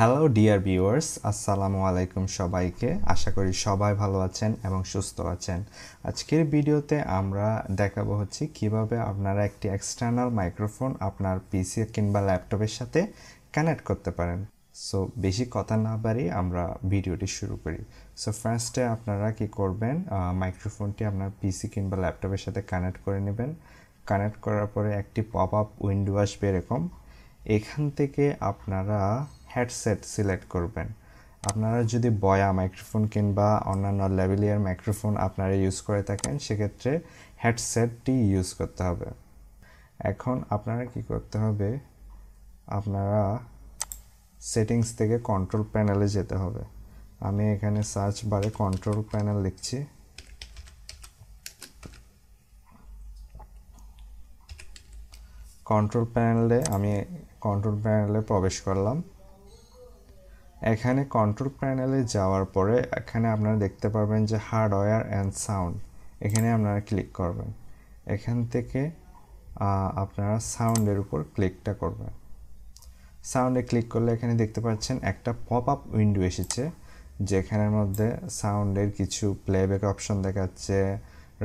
hello dear viewers আসসালামু আলাইকুম সবাইকে আশা করি সবাই ভালো আছেন এবং সুস্থ আছেন আজকের ভিডিওতে আমরা দেখাবো হচ্ছে কিভাবে আপনারা একটি এক্সটার্নাল মাইক্রোফোন আপনার পিসি কিংবা ল্যাপটপের সাথে কানেক্ট করতে পারেন সো বেশি কথা না বাড়ি আমরা ভিডিওটি শুরু করি সো ফার্স্টে আপনারা কি করবেন মাইক্রোফোনটি আপনার পিসি কিংবা ল্যাপটপের সাথে কানেক্ট করে নেবেন কানেক্ট করার পরে একটি পপ আপ উইন্ডো আসবে এরকম এখান থেকে আপনারা হেডসেট সিলেক্ট করবেন আপনারা যদি বয়া মাইক্রোফোন কিংবা অন্যান্য লেভেলিয়ার মাইক্রোফোন আপনারা ইউজ করে থাকেন সেক্ষেত্রে হেডসেটটি ইউজ করতে হবে এখন আপনারা কি করতে হবে আপনারা সেটিংস থেকে কন্ট্রোল প্যানেলে যেতে হবে আমি এখানে সার্চ বারে কন্ট্রোল প্যানেল লিখছি কন্ট্রোল প্যানেলে আমি কন্ট্রোল প্যানেলে প্রবেশ করলাম এখানে কন্ট্রোল প্যানেলে যাওয়ার পরে এখানে আপনারা দেখতে পারবেন যে হার্ডওয়্যার অ্যান্ড সাউন্ড এখানে আপনারা ক্লিক করবেন এখান থেকে আপনারা সাউন্ডের উপর ক্লিকটা করবেন সাউন্ডে ক্লিক করলে এখানে দেখতে পাচ্ছেন একটা পপ আপ উইন্ডো এসেছে যেখানের মধ্যে সাউন্ডের কিছু প্লেব্যাক অপশন দেখাচ্ছে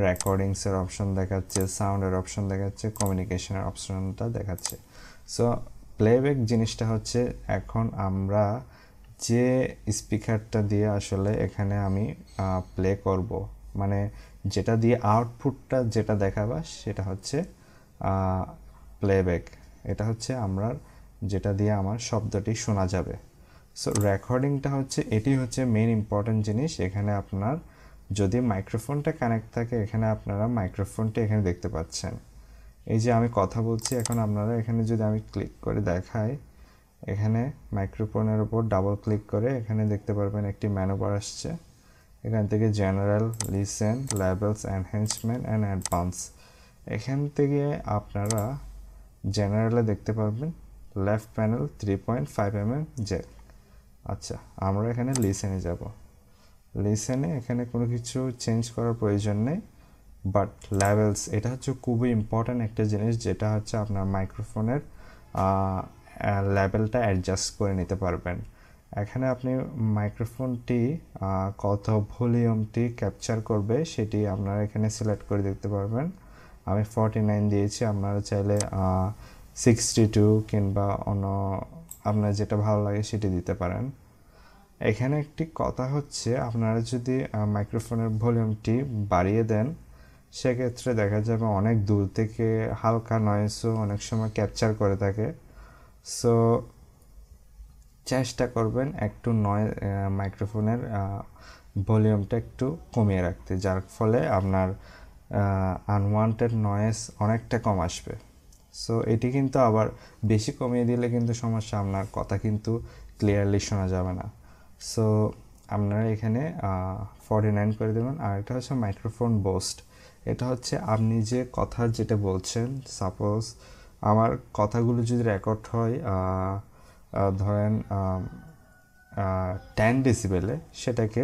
রেকর্ডিংসের অপশন দেখাচ্ছে সাউন্ডের অপশন দেখাচ্ছে কমিউনিকেশনের অপশনটা দেখাচ্ছে সো প্লেব্যাক জিনিসটা হচ্ছে এখন আমরা যে স্পিকারটা দিয়ে আসলে এখানে আমি প্লে করব মানে যেটা দিয়ে আউটপুটটা যেটা দেখাবা সেটা হচ্ছে প্লেব্যাক এটা হচ্ছে আমরা যেটা দিয়ে আমার শব্দটি শোনা যাবে সো রেকর্ডিংটা হচ্ছে এটি হচ্ছে মেন ইম্পর্ট্যান্ট জিনিস এখানে আপনার যদি মাইক্রোফোনটা কানেক্ট থাকে এখানে আপনারা মাইক্রোফোনটা এখানে দেখতে পাচ্ছেন এই যে আমি কথা বলছি এখন আপনারা এখানে যদি আমি ক্লিক করে দেখাই এখানে মাইক্রোফোনের ওপর ডাবল ক্লিক করে এখানে দেখতে পারবেন একটি ম্যানোবার আসছে এখান থেকে general listen levels enhancement and advance এখান থেকে আপনারা জেনারেলে দেখতে পারবেন left panel three point five M M জেল আচ্ছা আমরা এখানে লিসেনে যাব লিসেনে এখানে কোনো কিছু চেঞ্জ করার প্রয়োজন নেই বাট লেভেলস এটা হচ্ছে খুবই ইম্পর্ট্যান্ট একটা জিনিস যেটা হচ্ছে আপনার মাইক্রোফোনের লেভেলটা অ্যাডজাস্ট করে নিতে পারবেন এখানে আপনি মাইক্রোফোনটি কত ভলিউমটি ক্যাপচার করবে সেটি আপনারা এখানে সিলেক্ট করে দেখতে পারবেন আমি ফর্টি নাইন দিয়েছি আপনারা চাইলে সিক্সটি টু কিংবা অন্য আপনার যেটা ভালো লাগে সেটি দিতে পারেন এখানে একটি কথা হচ্ছে আপনারা যদি মাইক্রোফোনের ভলিউমটি বাড়িয়ে দেন সেক্ষেত্রে দেখা যাবে অনেক দূর থেকে হালকা নয়েসও অনেক সময় ক্যাপচার করে থাকে সো চেষ্টা করবেন একটু নয় মাইক্রোফোনের ভলিউমটা একটু কমিয়ে রাখতে যার ফলে আপনার আনওয়ান্টেড নয়েস অনেকটা কম আসবে সো এটি কিন্তু আবার বেশি কমিয়ে দিলে কিন্তু সমস্যা আপনার কথা কিন্তু ক্লিয়ারলি শোনা যাবে না সো আপনারা এখানে ফর্টি নাইন করে দেবেন আর এটা হচ্ছে মাইক্রোফোন বোস্ট এটা হচ্ছে আপনি যে কথা যেটা বলছেন সাপোজ আমার কথাগুলো যদি রেকর্ড হয় ধরেন টেন ডেসিবেলে সেটাকে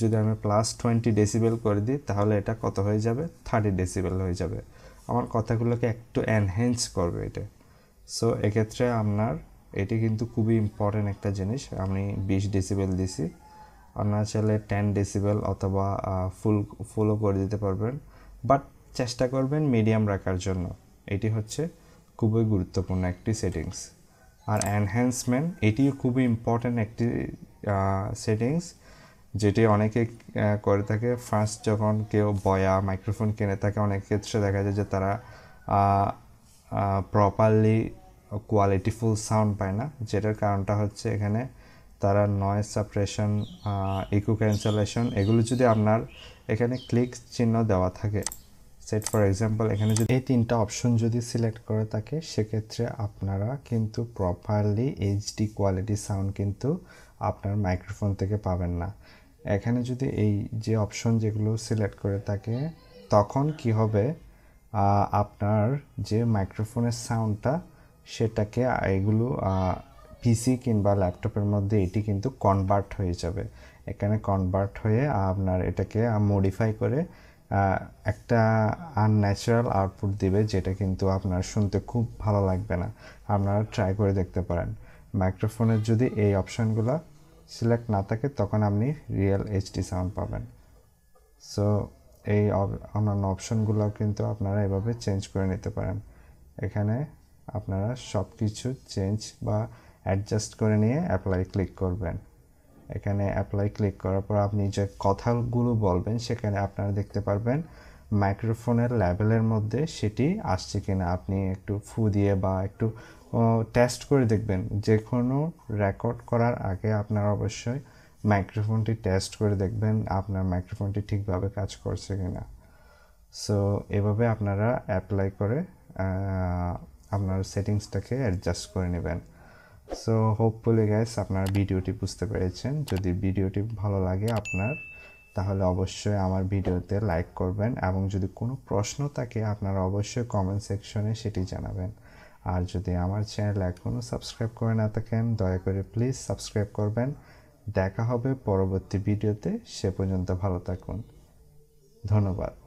যদি আমি প্লাস টোয়েন্টি ডেসিবেল করে দিই তাহলে এটা কত হয়ে যাবে থার্টি ডেসিবেল হয়ে যাবে আমার কথাগুলোকে একটু এনহ্যান্স করবে এটা সো এক্ষেত্রে আপনার এটি কিন্তু খুবই ইম্পর্টেন্ট একটা জিনিস আমি বিশ ডেসিবেল দিছি আপনারা চাইলে টেন ডেসিবেল অথবা ফুল ফুলও করে দিতে পারবেন বাট চেষ্টা করবেন মিডিয়াম রাখার জন্য এটি হচ্ছে খুবই গুরুত্বপূর্ণ একটি সেটিংস আর এনহ্যান্সমেন্ট এটিও খুবই ইম্পর্ট্যান্ট একটি সেটিংস যেটি অনেকে করে থাকে ফার্স্ট যখন কেউ বয়া মাইক্রোফোন কিনে থাকে অনেক ক্ষেত্রে দেখা যায় যে তারা প্রপারলি কোয়ালিটিফুল সাউন্ড পায় না যেটার কারণটা হচ্ছে এখানে তারা নয়েজ সাপ্রেশন ইকো ক্যান্সেলেশন এগুলো যদি আপনার এখানে ক্লিক চিহ্ন দেওয়া থাকে সেট ফর এক্সাম্পল এখানে যদি এই তিনটা অপশন যদি সিলেক্ট করে থাকে সেক্ষেত্রে আপনারা কিন্তু প্রপারলি এইচডি কোয়ালিটি সাউন্ড কিন্তু আপনার মাইক্রোফোন থেকে পাবেন না এখানে যদি এই যে অপশন যেগুলো সিলেক্ট করে থাকে তখন কি হবে আপনার যে মাইক্রোফোনের সাউন্ডটা সেটাকে এগুলো পিসি কিংবা ল্যাপটপের মধ্যে এটি কিন্তু কনভার্ট হয়ে যাবে এখানে কনভার্ট হয়ে আপনার এটাকে মডিফাই করে একটা আনন্যাচারাল আউটপুট দিবে যেটা কিন্তু আপনার শুনতে খুব ভালো লাগবে না আপনারা ট্রাই করে দেখতে পারেন মাইক্রোফোনের যদি এই অপশানগুলো সিলেক্ট না থাকে তখন আপনি রিয়েল এইচডি সাউন্ড পাবেন সো এই অন্যান্য অপশানগুলো কিন্তু আপনারা এভাবে চেঞ্জ করে নিতে পারেন এখানে আপনারা সব কিছু চেঞ্জ বা অ্যাডজাস্ট করে নিয়ে অ্যাপ্লাই ক্লিক করবেন এখানে অ্যাপ্লাই ক্লিক করার পর আপনি যে কথাগুলো বলবেন সেখানে আপনারা দেখতে পারবেন মাইক্রোফোনের লেভেলের মধ্যে সেটি আসছে কি না আপনি একটু ফু দিয়ে বা একটু টেস্ট করে দেখবেন যে কোনো রেকর্ড করার আগে আপনার অবশ্যই মাইক্রোফোনটি টেস্ট করে দেখবেন আপনার মাইক্রোফোনটি ঠিকভাবে কাজ করছে কি না সো এভাবে আপনারা অ্যাপ্লাই করে আপনার সেটিংসটাকে অ্যাডজাস্ট করে নেবেন সো হোপফুলি গ্যাস আপনার ভিডিওটি বুঝতে পেরেছেন যদি ভিডিওটি ভালো লাগে আপনার তাহলে অবশ্যই আমার ভিডিওতে লাইক করবেন এবং যদি কোনো প্রশ্ন থাকে আপনারা অবশ্যই কমেন্ট সেকশনে সেটি জানাবেন আর যদি আমার চ্যানেল এখনও সাবস্ক্রাইব করে না থাকেন দয়া করে প্লিজ সাবস্ক্রাইব করবেন দেখা হবে পরবর্তী ভিডিওতে সে পর্যন্ত ভালো থাকুন ধন্যবাদ